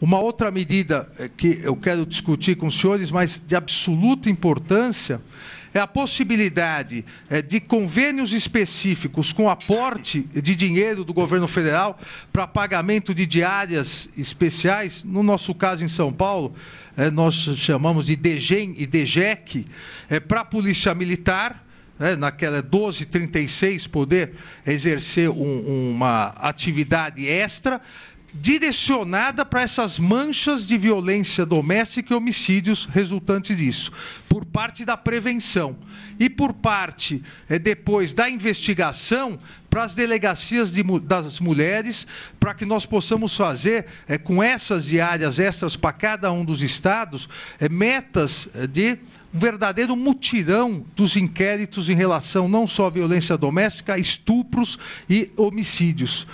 Uma outra medida eh, que eu quero discutir com os senhores, mas de absoluta importância, é a possibilidade eh, de convênios específicos com aporte de dinheiro do governo federal para pagamento de diárias especiais. No nosso caso, em São Paulo, eh, nós chamamos de DGEM e DGEC, para a Polícia Militar né, naquela 1236, é poder exercer um, uma atividade extra direcionada para essas manchas de violência doméstica e homicídios resultantes disso, por parte da prevenção e por parte é, depois da investigação para as delegacias de, das mulheres, para que nós possamos fazer é, com essas diárias extras para cada um dos estados é, metas de um verdadeiro mutirão dos inquéritos em relação não só à violência doméstica, estupros e homicídios.